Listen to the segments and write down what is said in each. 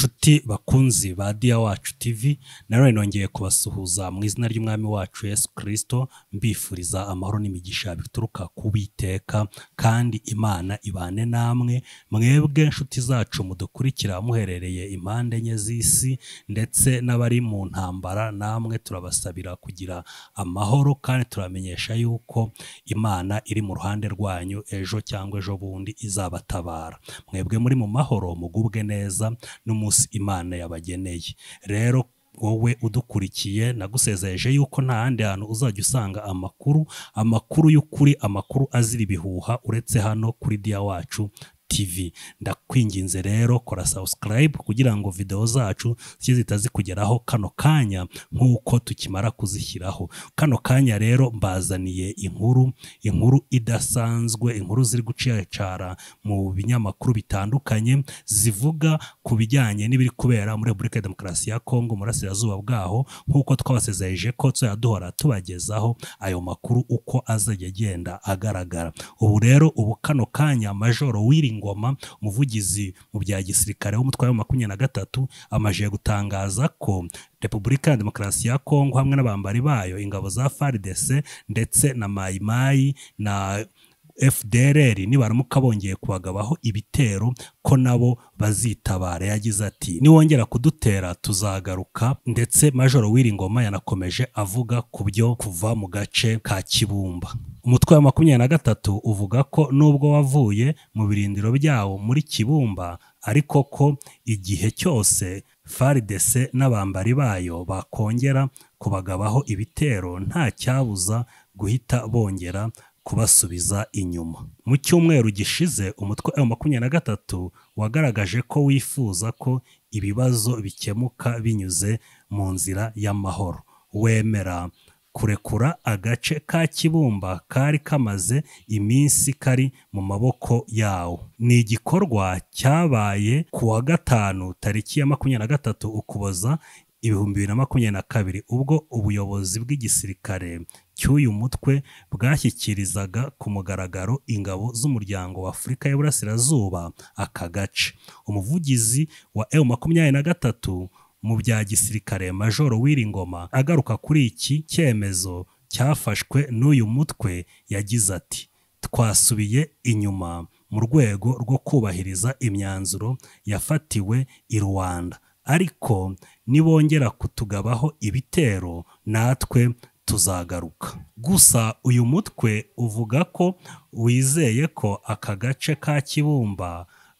nshuti bakunzi ba diya wacu tv nawe nongeye kubasuhuza mu izina ry'umwami wacu yesu kirisito mbifuriza amahoro n'imigisha bituruka ku biteka kandi imana ibane namwe mwebwe inshuti zacu mudukurikira muherereye impande enye z'isi ndetse n'abari mu ntambara namwe turabasabira kugira amahoro kandi turamenyesha yuko imana iri mu ruhande rwanyu ejo cyangwa ejo bundi izabatabara mwebwe muri mu mahoro mugubwe neza n'umunsi munsi imana yabageneye rero wowe udukurikiye nagusezeje yuko nta handi hantu uzajya usanga amakuru amakuru y'ukuri amakuru azira ibihuha uretse hano kuri diya wacu tv ndakwinginze rero kora subscribe kugira ngo video zacu zijye zitazikugeraho kano kanya nk'uko tukimara kuzishyiraho kano kanya rero mbazaniye inkuru inkuru idasanzwe inkuru ziri gucicara mu binyamakuru bitandukanye zivuga ku bijyanye n'ibiri kubera muri repubulika ya demokarasi ya kongo Murasirazuba bwaho nk'uko twabasezerije ko tuzajya duhora tubagezaho ayo makuru uko azajya agenda agaragara ubu rero ubu kano kanya majoro wiringa ngoma umuvugizi mu bya gisirikare w'umutware wa makumyabiri na gatatu amaje gutangaza ko repubulika ya demokarasi ya kongo hamwe n'abambari bayo ingabo za frdc ndetse na mayimayi na fdrr nibaramuka bongeye kubagabaho ibitero ko nabo bazitabara yagize ati niwongera kudutera tuzagaruka ndetse majoro w'iri ngoma yanakomeje avuga ku byo kuva mu gace ka kibumba umutwe wa makumyabiri na gatatu uvuga ko nubwo wavuye mu birindiro byawo muri kibumba ariko ko igihe cyose Faridese n'abambari bayo bakongera kubagabaho ibitero nta cyabuza guhita bongera kubasubiza inyuma mu cyumweru gishize umutwe wa makumyabiri na gatatu wagaragaje ko wifuza ko ibibazo bikemuka binyuze mu nzira y'amahoro wemera kurekura agace ka Kibumba kari kamaze iminsi kari mu maboko yawo. Ni igikorwa cyabaye ku wa gatanu tariki ya makumyabiri na gatatu Ukuboza ibihumbi bibiri na makumyabiri na kabiri ubwo ubuyobozi bw'igisirikare cy'uyu mutwe bwashyikirizaga ku mugaragaro ingabo z'umuryango Afurika y'Iburasirazuba aka gace. Umuvugizi wa M e makumyabiri na gatatu mu bya gisirikare majoro w'iringoma agaruka kuri iki cyemezo cyafashwe n'uyu mutwe yagize ati twasubiye inyuma mu rwego rwo kubahiriza imyanzuro yafatiwe i rwanda ariko nibongera kutugabaho ibitero natwe tuzagaruka gusa uyu mutwe uvuga ko wizeye ko aka gace ka kibumba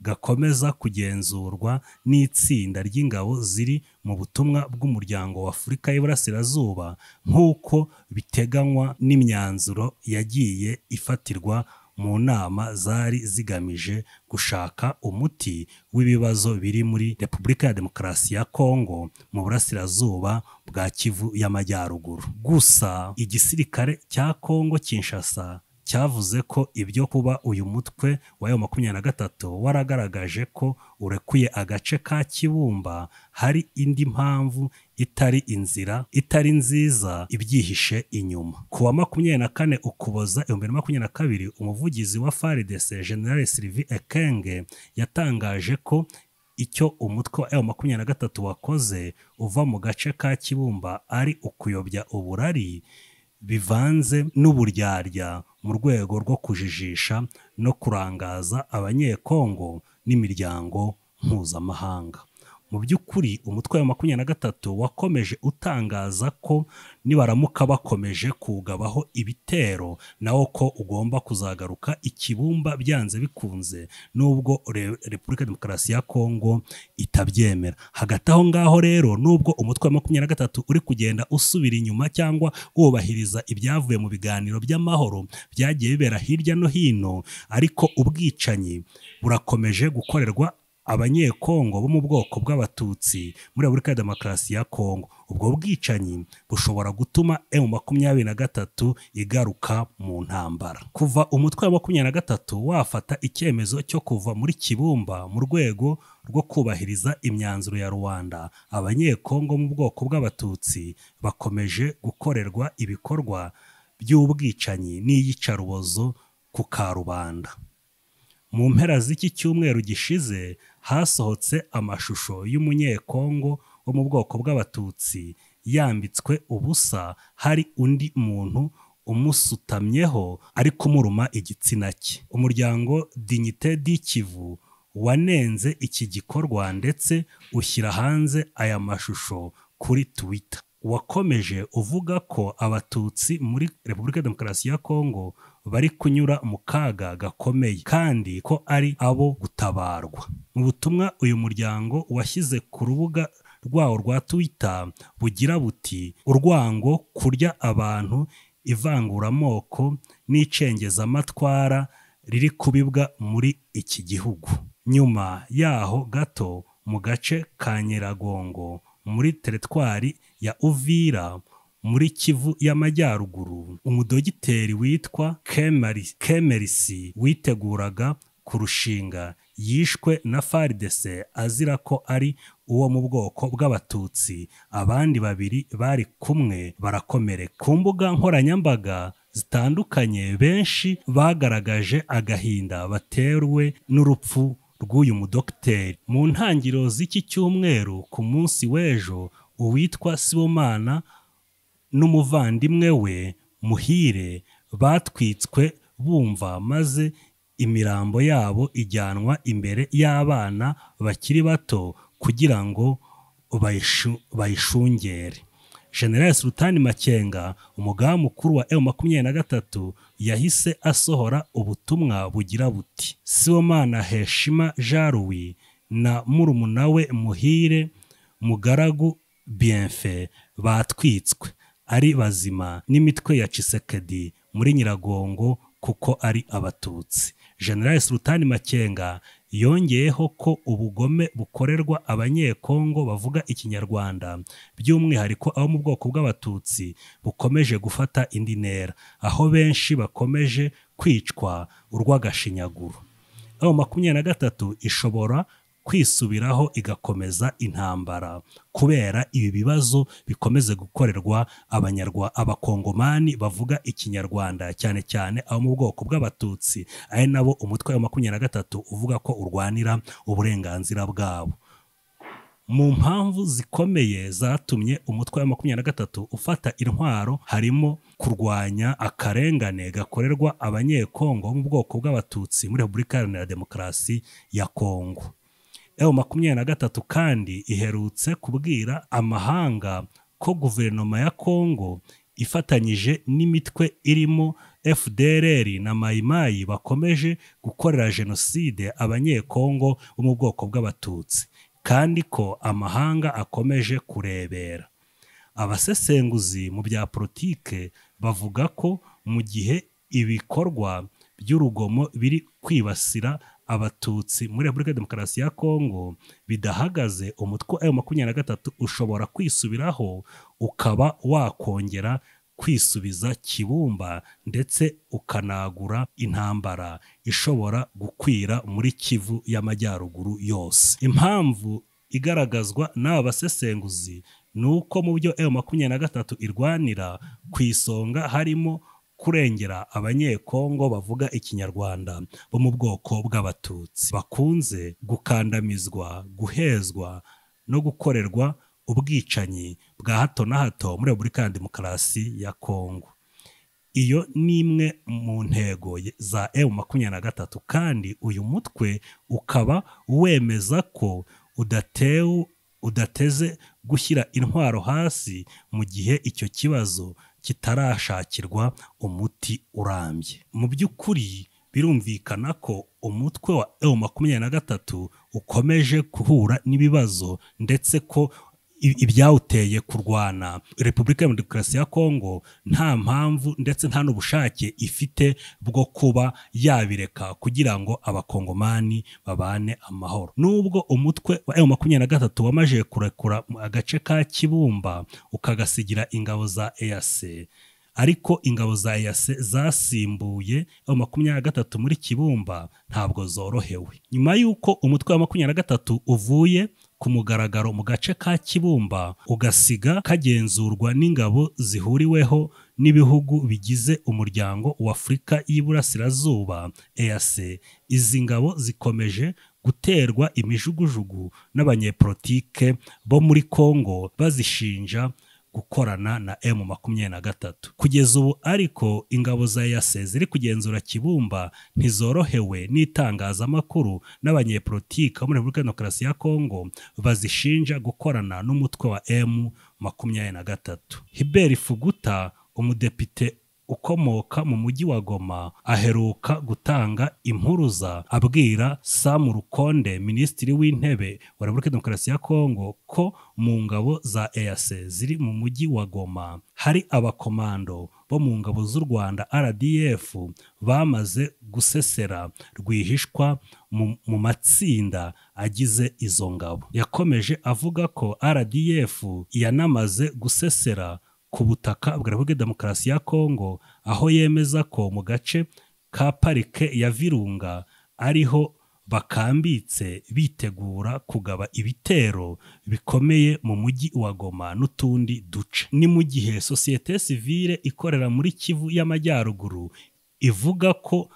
gakomeza kugenzurwa n'itsinda ry'ingabo ziri mu butumwa bw'umuryango wa Afurika y'Iburasirazuba nk'uko biteganywa n'imyanzuro yagiye ifatirwa mu nama zari zigamije gushaka umuti w'ibibazo biri muri Repubulika ya Demokarasi ya Kongo mu burasirazuba bwa Kivu y'Amajyaruguru. Gusa igisirikare cya Kongo Kinshasa cyavuze ko ibyo kuba uyu mutwe w'ayo makumyabiri na gatatu waragaragaje ko urekuye agace ka kibumba hari indi mpamvu itari inzira itari nziza ibyihishe inyuma ku wa makumyabiri na kane ukuboza ibihumbi bibiri na makumyabiri na kabiri umuvugizi wa faridese generale sirivi ekenge yatangaje ko icyo umutwe wa makumyabiri na gatatu wakoze uva mu gace ka kibumba ari ukuyobya uburari bivanze n'uburyarya mu rwego rwo kujijisha no kurangaza abanyekongo n'imiryango mpuzamahanga mu by'ukuri umutwe wa makumyabiri na gatatu wakomeje utangaza ko nibaramuka bakomeje kugabaho ibitero nawo ko ugomba kuzagaruka ikibumba byanze bikunze nubwo repubulika demokarasi ya kongo itabyemera hagati aho ngaho rero nubwo umutwe wa makumyabiri na gatatu uri kugenda usubira inyuma cyangwa wubahiriza ibyavuye mu biganiro by'amahoro byagiye bibera hirya no hino ariko ubwicanyi burakomeje gukorerwa abanyekongo bo mu bwoko bw'abatutsi muri repubulika ya demokarasi ya kongo ubwo bwicanyi bushobora gutuma emu makumyabiri na gatatu igaruka mu ntambara kuva umutwe wa makumyabiri na gatatu wafata icyemezo cyo kuva muri kibumba mu rwego rwo kubahiriza imyanzuro ya rubanda abanyekongo mu bwoko bw'abatutsi bakomeje gukorerwa ibikorwa by'ubwicanyi n'iyicarubozo ku karubanda mu mpera z'iki cyumweru gishize hasohotse amashusho y'umunyekongo wo mu bwoko bw'abatutsi yambitswe ubusa hari undi muntu umusutamyeho ari kumuruma igitsina cye umuryango dignité d’ikivu Kivu wanenze iki gikorwa ndetse ushyira hanze aya mashusho kuri Twitter wakomeje uvuga ko abatutsi muri repubulika ya demokarasi ya kongo bari kunyura mu kaga gakomeye kandi ko ari abo gutabarwa mu butumwa uyu muryango washyize ku rubuga rwawo rwa Twitter bugira buti urwango kurya abantu ivanguramoko n'icengezamatwara riri kubibwa muri iki gihugu nyuma yaho gato mu gace ka nyiragongo muri teritwari ya uvira muri kivu y'amajyaruguru umudogiteri witwa kemerisi witeguraga kurushinga yishwe na faridese azira ko ari uwo mu bwoko bw'abatutsi abandi babiri bari kumwe barakomere. ku mbuga nkoranyambaga zitandukanye benshi bagaragaje agahinda baterwe n'urupfu rw'uyu mudogiteri mu ntangiriro z'iki cyumweru ku munsi w'ejo uwitwa sibomana n'umuvandimwe we muhire batwitswe bumva maze imirambo yabo ijyanwa imbere y'abana bakiri bato kugira ngo bayishungere general sultani makenga umugaha mukuru wa emu makumyabiri na gatatu yahise asohora ubutumwa bugira buti siwomana heshima jean na murumuna we muhire mugaragu bienfe batwitswe ari bazima n'imitwe ya cisekedi muri nyiragongo kuko ari abatutsi generale sultani makenga yongeyeho ko ubugome bukorerwa abanyekongo bavuga ikinyarwanda by'umwihariko abo mu bwoko bw'abatutsi bukomeje gufata indi ntera aho benshi bakomeje kwicwa urw'agashinyaguro Aho makumyabiri na gatatu ishobora kwisubiraho igakomeza intambara kubera ibi bibazo bikomeze gukorerwa abanyarwa abakongomani bavuga ikinyarwanda cyane cyane abo mu bwoko bw'abatutsi ari nabo umutwe wa makumyabiri na gatatu uvuga ko urwanira uburenganzira bwabo mu mpamvu zikomeye zatumye umutwe wa makumyabiri na gatatu ufata intwaro harimo kurwanya akarengane gakorerwa abanyekongo bo mu bwoko bw'abatutsi muri repubulika iharanira demokarasi ya kongo ewu makumyabiri na gatatu kandi iherutse kubwira amahanga ko guverinoma ya kongo ifatanyije n'imitwe irimo fdrr na mayimayi bakomeje gukorera jenoside abanyekongo bo mu bwoko bw'abatutsi kandi ko amahanga akomeje kurebera abasesenguzi mu bya politike bavuga ko mu gihe ibikorwa by'urugomo biri kwibasira abatutsi muri repubulika demokarasi ya kongo bidahagaze umutwe wa makumyabiri na gatatu ushobora kwisubiraho ukaba wakongera kwisubiza kibumba ndetse ukanagura intambara ishobora gukwira muri kivu y'amajyaruguru yose impamvu igaragazwa n'aba basesenguzi ni uko mu byo makumyabiri na gatatu irwanira ku isonga harimo kurengera abanyekongo bavuga ikinyarwanda bo mu bwoko bw'abatutsi bakunze gukandamizwa guhezwa no gukorerwa ubwicanyi bwa hato na hato muri repubulika ya demokarasi ya kongo iyo ni imwe mu ntego za emu makumyabiri na gatatu kandi uyu mutwe ukaba wemeza ko udateze gushyira intwaro hasi mu gihe icyo kibazo kitarashakirwa umuti urambye mu by'ukuri birumvikana ko umutwe wa ewu makumyabiri na gatatu ukomeje guhura n'ibibazo ndetse ko ibyawuteye kurwana repubulika ya demokarasi ya kongo nta mpamvu ndetse nta n'ubushake ifite bwo kuba yabireka kugira ngo abakongomani babane amahoro nubwo umutwe wa emu makumyabiri na gatatu wamajije kurekura agace ka kibumba ukagasigira ingabo za eyase ariko ingabo za eyase zasimbuye emu makumyabiri na gatatu muri kibumba ntabwo zorohewe nyuma y'uko umutwe wa makumyabiri na gatatu uvuye ku mugaragaro mu gace ka kibumba ugasiga kagenzurwa n'ingabo zihuriweho n'ibihugu bigize umuryango wa afurika y'iburasirazuba EAC izi ngabo zikomeje guterwa imijugujugu n'abanyepolitike bo muri Congo bazishinja gukorana na emu makumyabiri na gatatu kugeza ubu ariko ingabo za yase ziri kugenzura kibumba ntizorohewe n'itangazamakuru n'abanyepolitiki bo muri repubulika ya demokarasi ya kongo bazishinja gukorana n'umutwe wa emu makumyabiri na gatatu hiberi fuguta umudepite ukomoka mu mujyi wa goma aheruka gutanga impuruza abwira Sam rukonde minisitiri w'intebe wa repubulika demokarasi ya kongo ko mu ngabo za EAC ziri mu mujyi wa goma hari abakomando bo mu ngabo z'u rwanda rdf bamaze gusesera rwihishwa mu matsinda agize izo ngabo yakomeje avuga ko rdf yanamaze gusesera ku butaka bwa repubulika demokarasi ya kongo aho yemeza ko mu gace ka parike ya virunga ariho bakambitse bitegura kugaba ibitero bikomeye mu mujyi wa goma n'utundi duce ni mu gihe sosiyete sivile ikorera muri kivu y'amajyaruguru ivuga ko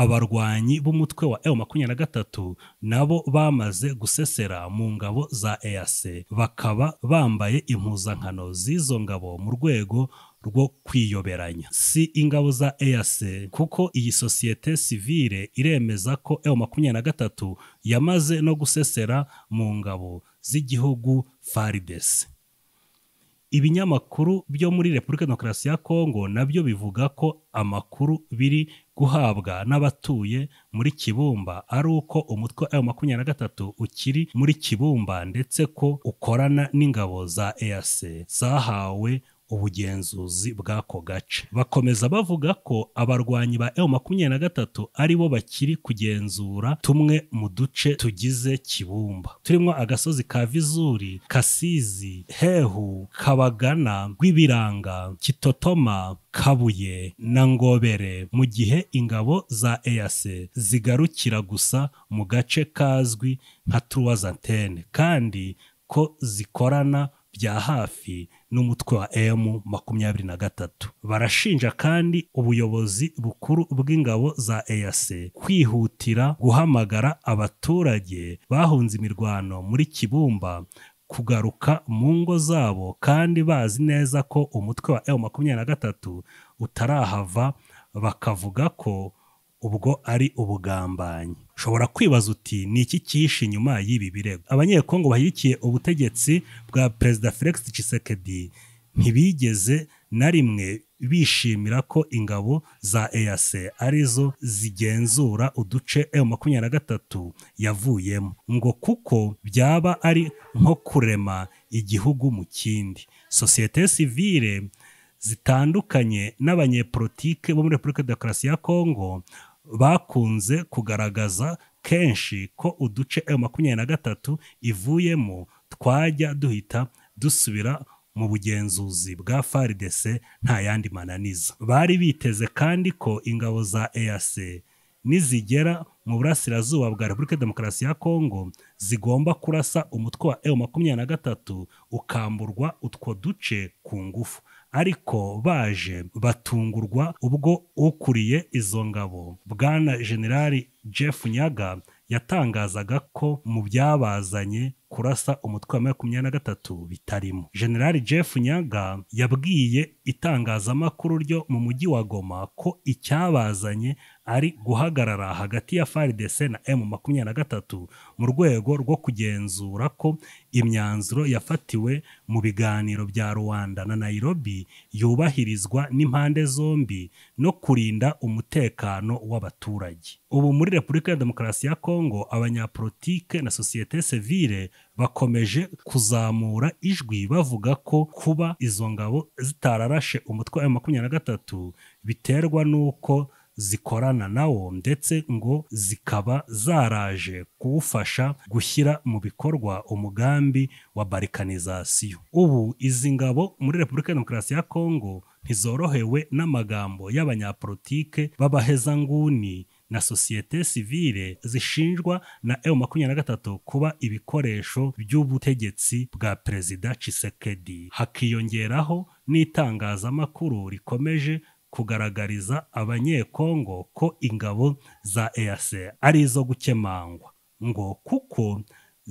abarwanyi b'umutwe wa emu makumyabiri na gatatu nabo bamaze gusesera mu ngabo za eyase bakaba bambaye impuzankano z'izo ngabo mu rwego rwo kwiyoberanya si ingabo za EAC kuko iyi sosiyete sivile iremeza ko emu makumyabiri na gatatu yamaze no gusesera mu ngabo z'igihugu faridesi ibinyamakuru byo muri repubulika demokarasi ya kongo nabyo bivuga ko amakuru biri guhabwa n'abatuye muri kibumba ari uko umutwe wa makumyabiri na gatatu ukiri muri kibumba ndetse ko ukorana n'ingabo za eyase zahawe ubugenzuzi bw'ako gace bakomeza bavuga ko abarwanyi ba emu makumyabiri na gatatu aribo bakiri kugenzura tumwe mu duce tugize kibumba turimo agasozi ka vizuri kasizi hehu kabagana rw'ibiranga kitotoma kabuye na ngobere mu gihe ingabo za eyase zigarukira gusa mu gace kazwi nka turuwazantene kandi ko zikorana bya hafi n'umutwe wa emu makumyabiri na gatatu barashinja kandi ubuyobozi bukuru bw'ingabo za eyase kwihutira guhamagara abaturage bahunze imirwano muri kibumba kugaruka mu ngo zabo kandi bazi neza ko umutwe wa emu makumyabiri na gatatu utarahava bakavuga ko ubwo ari ubugambanyi ushobora kwibaza uti ni iki cyishe inyuma y'ibi birego abanyekongo bashyigikiye ubutegetsi bwa perezida felix tshisekedi ntibigeze na rimwe bishimira ko ingabo za eyase arizo zigenzura uduce emu makumyabiri na gatatu yavuyemo ngo kuko byaba ari nko kurema igihugu mu kindi sosiyete sivire zitandukanye n'abanyepolitike bo muri repubulika demokarasi ya kongo bakunze kugaragaza kenshi ko uduce E makumyabiri na gatatu ivuyemo twajya duhita dusubira mu bugenzuzi bwa faridese nta yandi mananiza bari biteze kandi ko ingabo za eyase nizigera mu burasirazuba bwa repubulika demokarasi ya kongo zigomba kurasa umutwe wa e makumyabiri na gatatu ukamburwa utwo duce ku ngufu ariko baje batungurwa ubwo ukuriye izo ngabo bwana generali jeff nyaga yatangazaga ko mu byabazanye kurasa umutwe wa makumyabiri na gatatu bitarimo generali jeff nyaga yabwiye itangazamakuru ryo mu mujyi wa goma ko icyabazanye ari guhagarara hagati ya FARDC na M makumyabiri na gatatu mu rwego rwo kugenzura ko imyanzuro yafatiwe mu biganiro bya Rwanda na Nairobi yubahirizwa n'impande zombi no kurinda umutekano w'abaturage. Ubu muri Repubulika ya Demokarasi ya Kongo abanyapolitike na sosiyete sivile bakomeje kuzamura ijwi bavuga ko kuba izo ngabo zitararashe umutwe wa makumyabiri na gatatu biterwa n'uko zikorana nawo ndetse ngo zikaba zaraje kuwufasha gushyira mu bikorwa umugambi wa barikanizasiyo ubu izi ngabo muri repubulika ya demokarasi ya kongo ntizorohewe n'amagambo y'abanyapolitike b'abahezanguni na sosiyete sivile zishinjwa na eu makumyabiri na gatatu kuba ibikoresho by'ubutegetsi bwa perezida Tshisekedi hakiyongeraho n'itangazamakuru rikomeje kugaragariza abanyekongo ko ingabo za EAC ari izo gukemangwa ngo kuko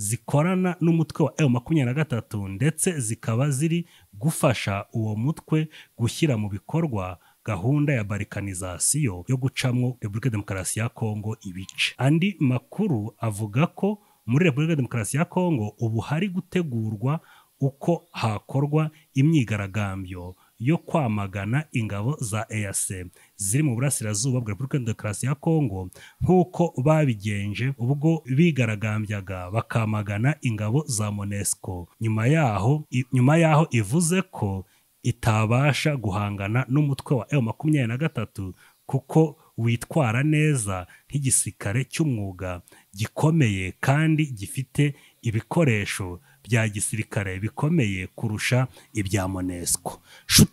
zikorana n'umutwe wa M makumyabiri na gatatu ndetse zikaba ziri gufasha uwo mutwe gushyira mu bikorwa gahunda ya barikanizasiyo yo gucamo Repubulika Demokarasi ya Kongo ibice. Andi makuru avuga ko muri Repubulika Demokarasi ya Kongo ubu hari gutegurwa uko hakorwa imyigaragambyo yo kwamagana ingabo za EAC ziri mu burasirazuba bwa Repubulika ya Demokarasi ya Kongo nk'uko babigenje ubwo bigaragambyaga bakamagana ingabo za MONUSCO nyuma yaho nyuma yaho ivuze ko itabasha guhangana n'umutwe wa M makumyabiri na gatatu kuko witwara neza nk'igisirikare cy'umwuga gikomeye kandi gifite ibikoresho bya gisirikare bikomeye kurusha ibya monesco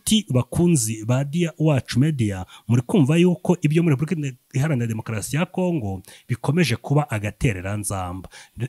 ati bakunzi ba dia wacu media muri kumva yuko ibyo muri repubulika iharanira demokarasi ya kongo bikomeje kuba agatereranzamba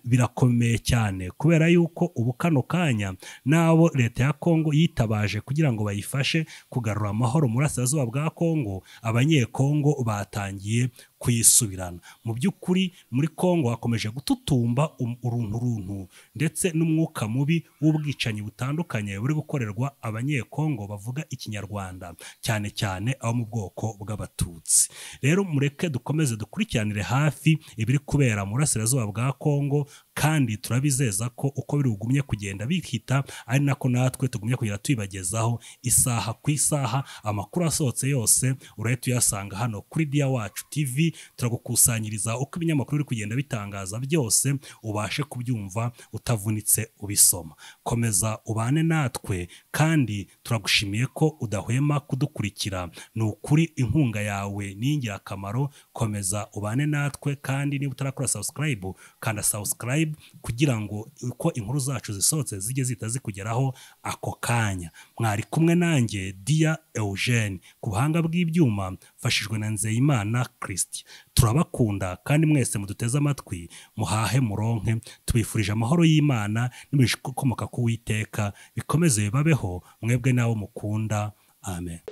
birakomeye cyane kubera yuko ubu kano kanya n'abo leta ya kongo yitabaje kugira ngo bayifashe kugarura amahoro mu burasirazuba bwa kongo abanyekongo batangiye kuyisubirana mu by'ukuri muri kongo hakomeje gututumba urunturuntu um, ndetse n'umwuka mubi w'ubwicanyi butandukanye buri gukorerwa abanyekongo bavuga ikinyarwanda cyane cyane abo mu bwoko bw'abatutsi rero mureke dukomeze dukurikiranire hafi ibiri kubera mu burasirazuba bwa kongo kandi turabizeza ko uko birugumye kugenda bihita ari nako natwe tugumye kugenda tubibagezaho isaha ku isaha amakuru asohotse yose urahita uyasanga hano kuri diya wacu tivi turagukusanyiriza uko ibinyamakuru biri kugenda bitangaza byose ubashe kubyumva utavunitse ubisoma komeza ubane natwe kandi turagushimiye ko udahwema kudukurikira ni ukuri inkunga yawe ni ingirakamaro komeza ubane natwe kandi niba utarakora sabusikarayibu kanda sabusikarayibu YouTube kugira ngo uko inkuru zacu zisohotse zijye zihita zikugeraho ako kanya mwari kumwe nanjye Dia Eugene ku buhanga bw'ibyuma mfashijwe na Nzeyimana Christian turabakunda kandi mwese muduteze amatwi muhahe muronke tubifurije amahoro y'Imana n'ibikomoka ku Uwiteka bikomeze bibabeho mwebwe n'abo mukunda amen